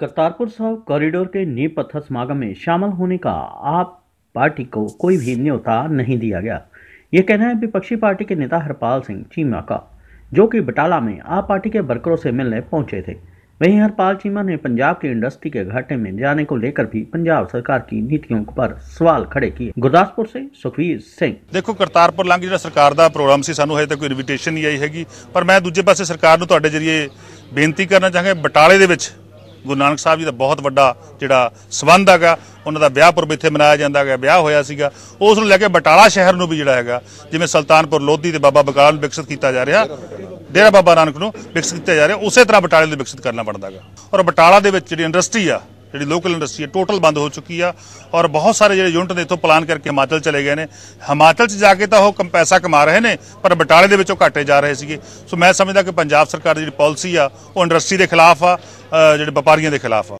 करतारपुर साहब कॉरिडोर के नींव पत्थर समागम में शामिल होने का आप पार्टी को कोई भी न्योता नहीं दिया गया यह कहना है विपक्षी पार्टी के नेता हरपाल सिंह चीमा का जो कि बटाला में आप पार्टी के वर्करों से मिलने पहुंचे थे वहीं हरपाल चीमा ने पंजाब की इंडस्ट्री के घाटे में जाने को लेकर भी पंजाब सरकार की नीतियों पर सवाल खड़े किए गुरदासपुर से सुखवीर सिंह देखो करतारपुर ਲੰਘ जो सरकार का प्रोग्राम से ਸਾਨੂੰ ਹਜੇ ਤੱਕ ਕੋਈ ਇਨਵੀਟੇਸ਼ਨ ਨਹੀਂ ਆਈ ਹੈਗੀ ਪਰ ਮੈਂ ਦੂਜੇ ਪਾਸੇ ਸਰਕਾਰ ਨੂੰ ਤੁਹਾਡੇ ਜਰੀਏ ਬੇਨਤੀ ਕਰਨਾ ਚਾਹਾਂਗਾ ਬਟਾਲੇ ਦੇ ਗੁਰੂ ਨਾਨਕ ਸਾਹਿਬ ਜੀ ਦਾ ਬਹੁਤ ਵੱਡਾ ਜਿਹੜਾ ਸਬੰਧ ਹੈਗਾ ਉਹਨਾਂ ਦਾ ਵਿਆਹ ਪੁਰਬ ਇੱਥੇ ਮਨਾਇਆ ਜਾਂਦਾ ਹੈਗਾ ਵਿਆਹ ਹੋਇਆ ਸੀਗਾ ਉਸ ਨੂੰ ਲੈ ਕੇ ਬਟਾਲਾ ਸ਼ਹਿਰ ਨੂੰ ਵੀ ਜਿਹੜਾ ਹੈਗਾ ਜਿਵੇਂ ਸੁਲਤਾਨਪੁਰ ਲੋਧੀ ਤੇ ਬਾਬਾ ਬਕਾਲਾ ਨੂੰ ਵਿਕਸਿਤ ਕੀਤਾ ਜਾ ਰਿਹਾ ਡੇਰਾ ਬਾਬਾ ਨਾਨਕ ਨੂੰ ਵਿਕਸਿਤ ਕੀਤਾ ਜਾ ਰਿਹਾ ਉਸੇ ਤਰ੍ਹਾਂ ਬਟਾਲੇ ਨੂੰ ਵਿਕਸਿਤ ਕਰਨਾ ਬਣਦਾ ਹੈਗਾ ਔਰ ਬਟਾਲਾ ਦੇ ਵਿੱਚ ਜਿਹੜੀ ਇੰਡਸਟਰੀ ਆ ਜਿਹੜੀ ਲੋਕਲ ਇੰਡਸਟਰੀ ਹੈ ਟੋਟਲ ਬੰਦ ਹੋ ਚੁੱਕੀ ਆ ਔਰ ਬਹੁਤ ਸਾਰੇ ਜਿਹੜੇ ਯੂਨਿਟ ਨੇ ਇਥੋਂ ਪਲਾਨ ਕਰਕੇ ਹਿਮਾਚਲ ਚਲੇ ਗਏ ਨੇ ਹਿਮਾਚਲ 'ਚ ਜਾ ਕੇ ਤਾਂ ਉਹ ਪੈਸਾ ਕਮਾ ਰਹੇ ਨੇ ਪਰ ਬਟਾਲੇ ਦੇ ਵਿੱਚੋਂ ਘਾਟੇ ਜਾ ਰਹੇ ਸੀਗੇ ਸੋ ਮੈਂ ਸਮਝਦਾ ਕਿ ਪੰਜਾਬ ਸਰਕਾਰ ਦੀ ਜਿਹੜੀ ਪਾਲਿਸੀ ਆ ਉਹ ਇੰਡਸਟਰੀ ਦੇ ਖਿਲਾਫ ਆ ਜਿਹੜੇ ਵਪਾਰੀਆਂ ਦੇ ਖਿਲਾਫ ਆ